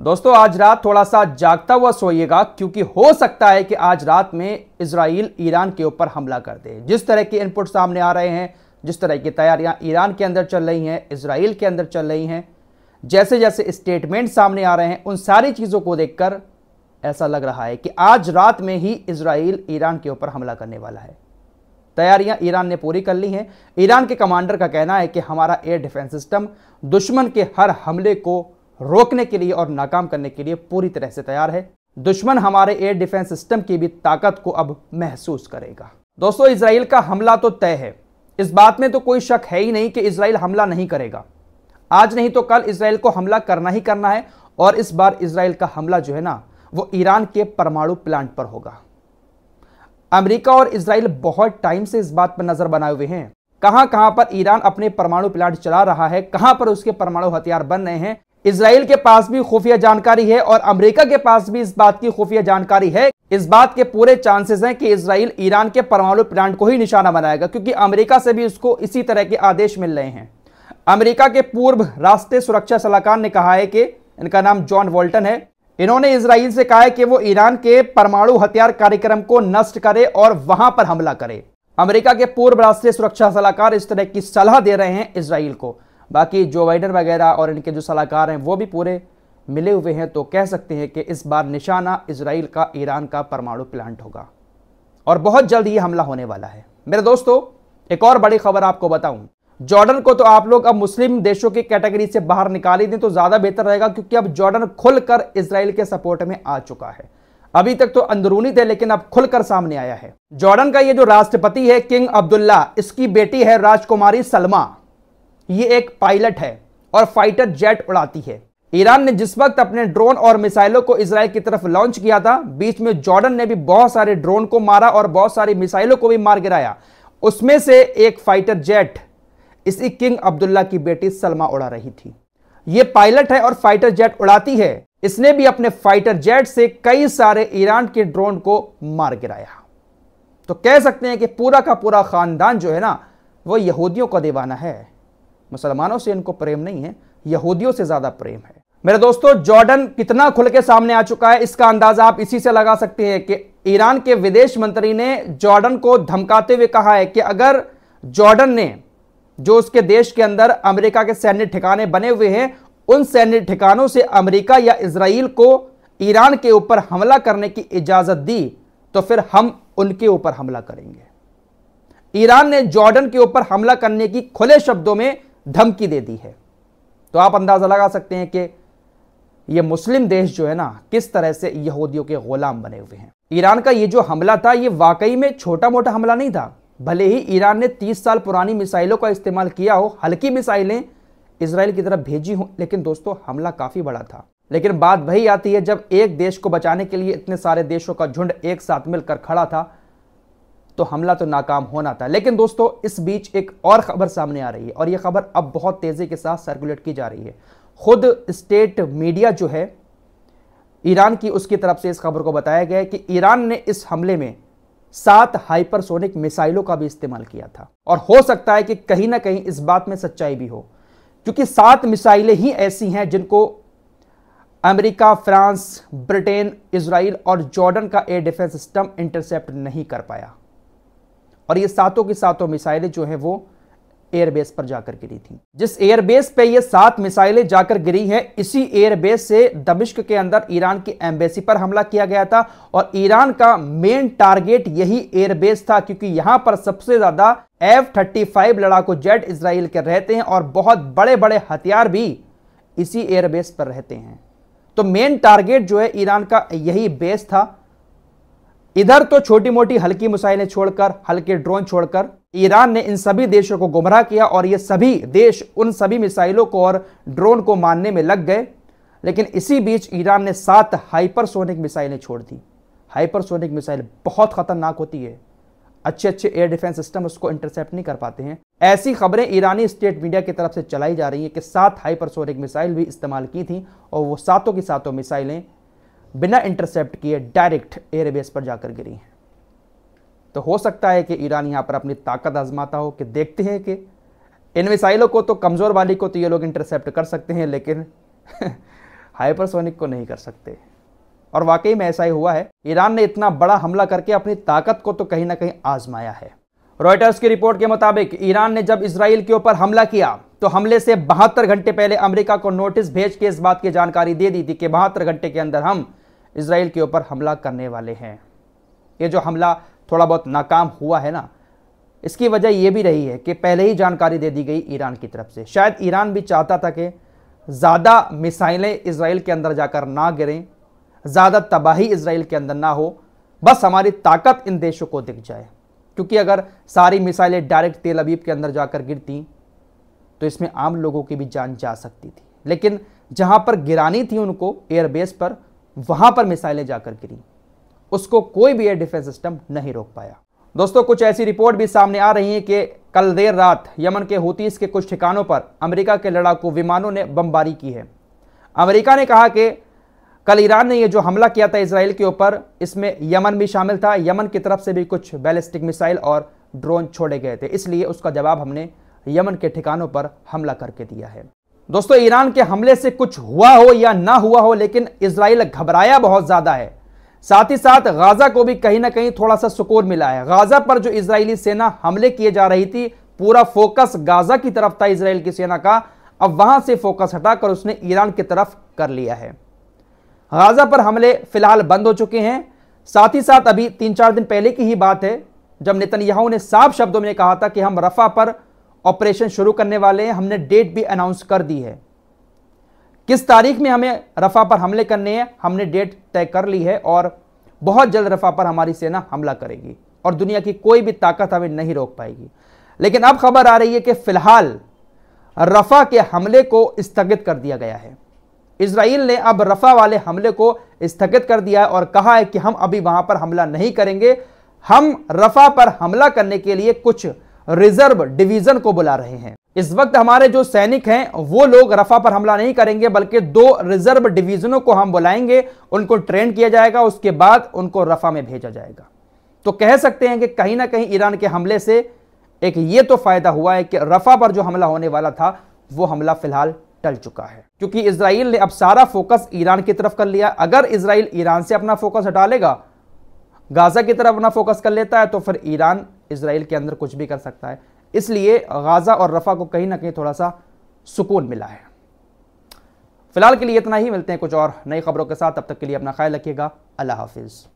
दोस्तों आज रात थोड़ा सा जागता हुआ सोइएगा क्योंकि हो सकता है कि आज रात में इसराइल ईरान के ऊपर हमला कर दे जिस तरह के इनपुट सामने आ रहे हैं जिस तरह की तैयारियां ईरान के अंदर चल रही हैं इसराइल के अंदर चल रही हैं जैसे जैसे स्टेटमेंट सामने आ रहे हैं उन सारी चीज़ों को देखकर ऐसा लग रहा है कि आज रात में ही इसराइल ईरान के ऊपर हमला करने वाला है तैयारियां ईरान ने पूरी कर ली हैं ईरान के कमांडर का कहना है कि हमारा एयर डिफेंस सिस्टम दुश्मन के हर हमले को रोकने के लिए और नाकाम करने के लिए पूरी तरह से तैयार है दुश्मन हमारे एयर डिफेंस सिस्टम की भी ताकत को अब महसूस करेगा दोस्तों इसराइल का हमला तो तय है इस बात में तो कोई शक है ही नहीं कि इसराइल हमला नहीं करेगा आज नहीं तो कल इसराइल को हमला करना ही करना है और इस बार इसराइल का हमला जो है ना वो ईरान के परमाणु प्लांट पर होगा अमेरिका और इसराइल बहुत टाइम से इस बात पर नजर बनाए हुए हैं कहां कहां पर ईरान अपने परमाणु प्लांट चला रहा है कहां पर उसके परमाणु हथियार बन रहे हैं इसराइल के पास भी खुफिया जानकारी है और अमेरिका के पास भी इस बात की खुफिया जानकारी है इस बात के पूरे चांसेस हैं कि इसराइल ईरान के परमाणु प्लांट को ही निशाना बनाएगा क्योंकि अमेरिका से भी उसको इसी तरह के आदेश मिल रहे हैं अमेरिका के पूर्व राष्ट्रीय सुरक्षा सलाहकार ने कहा है कि इनका नाम जॉन वॉल्टन है इन्होंने इसराइल से कहा है कि वो ईरान के परमाणु हथियार कार्यक्रम को नष्ट करे और वहां पर हमला करे अमेरिका के पूर्व राष्ट्रीय सुरक्षा सलाहकार इस तरह की सलाह दे रहे हैं इसराइल को बाकी जो वाइडर वगैरह और इनके जो सलाहकार हैं वो भी पूरे मिले हुए हैं तो कह सकते हैं कि इस बार निशाना इसराइल का ईरान का परमाणु प्लांट होगा और बहुत जल्द ये हमला होने वाला है मेरे दोस्तों एक और बड़ी खबर आपको बताऊं जॉर्डन को तो आप लोग अब मुस्लिम देशों की कैटेगरी से बाहर निकाल ही दें तो ज़्यादा बेहतर रहेगा क्योंकि अब जॉर्डन खुलकर इसराइल के सपोर्ट में आ चुका है अभी तक तो अंदरूनी थे लेकिन अब खुलकर सामने आया है जॉर्डन का ये जो राष्ट्रपति है किंग अब्दुल्ला इसकी बेटी है राजकुमारी सलमा ये एक पायलट है और फाइटर जेट उड़ाती है ईरान ने जिस वक्त अपने ड्रोन और मिसाइलों को इसराइल की तरफ लॉन्च किया था बीच में जॉर्डन ने भी बहुत सारे ड्रोन को मारा और बहुत सारी मिसाइलों को भी मार गिराया उसमें से एक फाइटर जेट इसी किंग अब्दुल्ला की बेटी सलमा उड़ा रही थी ये पायलट है और फाइटर जेट उड़ाती है इसने भी अपने फाइटर जेट से कई सारे ईरान के ड्रोन को मार गिराया तो कह सकते हैं कि पूरा का पूरा खानदान जो है ना वो यहूदियों का दीवाना है मुसलमानों से इनको प्रेम नहीं है यहूदियों से ज़्यादा प्रेम है मेरे दोस्तों जॉर्डन कितना खुल के सामने आ चुका है इसका अंदाजा आप इसी से लगा सकते हैं कि ईरान के विदेश मंत्री ने जॉर्डन को धमकाते हुए कहा है कि अगर जॉर्डन ने जो उसके देश के अंदर अमेरिका के सैन्य ठिकाने बने हुए हैं उन सैन्य ठिकानों से अमेरिका या इसराइल को ईरान के ऊपर हमला करने की इजाज़त दी तो फिर हम उनके ऊपर हमला करेंगे ईरान ने जॉर्डन के ऊपर हमला करने की खुले शब्दों में धमकी दे दी है तो आप अंदाज़ा लगा सकते हैं कि ये मुस्लिम देश जो है ना किस तरह से यहूदियों के गुलाम बने हुए हैं ईरान का ये जो हमला था ये वाकई में छोटा मोटा हमला नहीं था भले ही ईरान ने 30 साल पुरानी मिसाइलों का इस्तेमाल किया हो हल्की मिसाइलें इसराइल की तरफ भेजी हों लेकिन दोस्तों हमला काफ़ी बड़ा था लेकिन बात वही आती है जब एक देश को बचाने के लिए इतने सारे देशों का झुंड एक साथ मिलकर खड़ा था तो हमला तो नाकाम होना था लेकिन दोस्तों इस बीच एक और खबर सामने आ रही है और यह खबर अब बहुत तेज़ी के साथ सर्कुलेट की जा रही है खुद स्टेट मीडिया जो है ईरान की उसकी तरफ से इस खबर को बताया गया है कि ईरान ने इस हमले में सात हाइपरसोनिक मिसाइलों का भी इस्तेमाल किया था और हो सकता है कि कहीं ना कहीं इस बात में सच्चाई भी हो क्योंकि सात मिसाइलें ही ऐसी हैं जिनको अमेरिका फ्रांस ब्रिटेन इसराइल और जॉर्डन का एयर डिफेंस सिस्टम इंटरसेप्ट नहीं कर पाया और ये सातों की सातों मिसाइलें जो हैं वो एयरबेस पर जाकर गिरी थी जिस एयरबेस पे ये सात मिसाइलें जाकर गिरी हैं इसी एयरबेस से दमिश्क के अंदर ईरान की एम्बेसी पर हमला किया गया था और ईरान का मेन टारगेट यही एयरबेस था क्योंकि यहां पर सबसे ज्यादा एफ थर्टी फाइव लड़ाकू जेट इसराइल के रहते हैं और बहुत बड़े बड़े हथियार भी इसी एयरबेस पर रहते हैं तो मेन टारगेट जो है ईरान का यही बेस था इधर तो छोटी मोटी हल्की मिसाइलें छोड़कर हल्के ड्रोन छोड़कर ईरान ने इन सभी देशों को गुमराह किया और ये सभी देश उन सभी मिसाइलों को और ड्रोन को मारने में लग गए लेकिन इसी बीच ईरान ने सात हाइपरसोनिक मिसाइलें छोड़ दी हाइपरसोनिक मिसाइल बहुत खतरनाक होती है अच्छे अच्छे एयर डिफेंस सिस्टम उसको इंटरसेप्ट नहीं कर पाते हैं ऐसी खबरें ईरानी स्टेट मीडिया की तरफ से चलाई जा रही है कि सात हाइपरसोनिक मिसाइल भी इस्तेमाल की थी और वो सातों की सातों मिसाइलें बिना इंटरसेप्ट किए डायरेक्ट एयरबेस पर जाकर गिरी हैं तो हो सकता है कि ईरान यहां पर अपनी ताकत आजमाता हो कि देखते हैं कि इन मिसाइलों को तो कमज़ोर वाली को तो ये लोग इंटरसेप्ट कर सकते हैं लेकिन हाइपरसोनिक को नहीं कर सकते और वाकई में ऐसा ही हुआ है ईरान ने इतना बड़ा हमला करके अपनी ताकत को तो कहीं ना कहीं आजमाया है रॉयटर्स की रिपोर्ट के मुताबिक ईरान ने जब इसराइल के ऊपर हमला किया तो हमले से बहत्तर घंटे पहले अमेरिका को नोटिस भेज के इस बात की जानकारी दे दी थी कि बहत्तर घंटे के अंदर हम इसराइल के ऊपर हमला करने वाले हैं ये जो हमला थोड़ा बहुत नाकाम हुआ है ना इसकी वजह यह भी रही है कि पहले ही जानकारी दे दी गई ईरान की तरफ से शायद ईरान भी चाहता था कि ज़्यादा मिसाइलें इसराइल के अंदर जाकर ना गिरें ज़्यादा तबाही इसराइल के अंदर ना हो बस हमारी ताकत इन देशों को दिख जाए क्योंकि अगर सारी मिसाइलें डायरेक्ट तेल अबीब के अंदर जाकर गिरती तो इसमें आम लोगों की भी जान जा सकती थी लेकिन जहां पर गिरानी थी उनको एयरबेस पर वहां पर मिसाइलें जाकर गिरी उसको कोई भी एयर डिफेंस सिस्टम नहीं रोक पाया दोस्तों कुछ ऐसी रिपोर्ट भी सामने आ रही है कि कल देर रात यमन के होतीस के कुछ ठिकानों पर अमेरिका के लड़ाकू विमानों ने बमबारी की है अमेरिका ने कहा कि कल ईरान ने यह जो हमला किया था इसराइल के ऊपर इसमें यमन भी शामिल था यमन की तरफ से भी कुछ बैलिस्टिक मिसाइल और ड्रोन छोड़े गए थे इसलिए उसका जवाब हमने यमन के ठिकानों पर हमला करके दिया है दोस्तों ईरान के हमले से कुछ हुआ हो या ना हुआ हो लेकिन इसराइल घबराया बहुत ज़्यादा है साथ ही साथ गाज़ा को भी कहीं ना कहीं थोड़ा सा सुकून मिला है गाज़ा पर जो इसराइली सेना हमले किए जा रही थी पूरा फोकस गाज़ा की तरफ था इसराइल की सेना का अब वहां से फोकस हटाकर उसने ईरान की तरफ कर लिया है गाज़ा पर हमले फिलहाल बंद हो चुके हैं साथ ही साथ अभी तीन चार दिन पहले की ही बात है जब नेतन्याहू ने साफ शब्दों में कहा था कि हम रफा पर ऑपरेशन शुरू करने वाले हैं हमने डेट भी अनाउंस कर दी है किस तारीख में हमें रफा पर हमले करने हैं हमने डेट तय कर ली है और बहुत जल्द रफा पर हमारी सेना हमला करेगी और दुनिया की कोई भी ताकत हमें नहीं रोक पाएगी लेकिन अब खबर आ रही है कि फिलहाल रफा के हमले को स्थगित कर दिया गया है इसराइल ने अब रफा वाले हमले को स्थगित कर दिया है और कहा है कि हम अभी वहां पर हमला नहीं करेंगे हम रफा पर हमला करने के लिए कुछ रिजर्व डिवीजन को बुला रहे हैं इस वक्त हमारे जो सैनिक हैं वो लोग रफा पर हमला नहीं करेंगे बल्कि दो रिजर्व डिवीजनों को हम बुलाएंगे उनको ट्रेन किया जाएगा उसके बाद उनको रफा में भेजा जाएगा तो कह सकते हैं कि कहीं ना कहीं ईरान के हमले से एक ये तो फायदा हुआ है कि रफा पर जो हमला होने वाला था वो हमला फिलहाल टल चुका है क्योंकि इसराइल ने अब सारा फोकस ईरान की तरफ कर लिया अगर इसराइल ईरान से अपना फोकस हटा लेगा गाजा की तरफ अपना फोकस कर लेता है तो फिर ईरान इसराइल के अंदर कुछ भी कर सकता है इसलिए गाज़ा और रफ़ा को कहीं ना कहीं थोड़ा सा सुकून मिला है फिलहाल के लिए इतना ही मिलते हैं कुछ और नई खबरों के साथ तब तक के लिए अपना ख्याल रखिएगा अल्लाह हाफिज़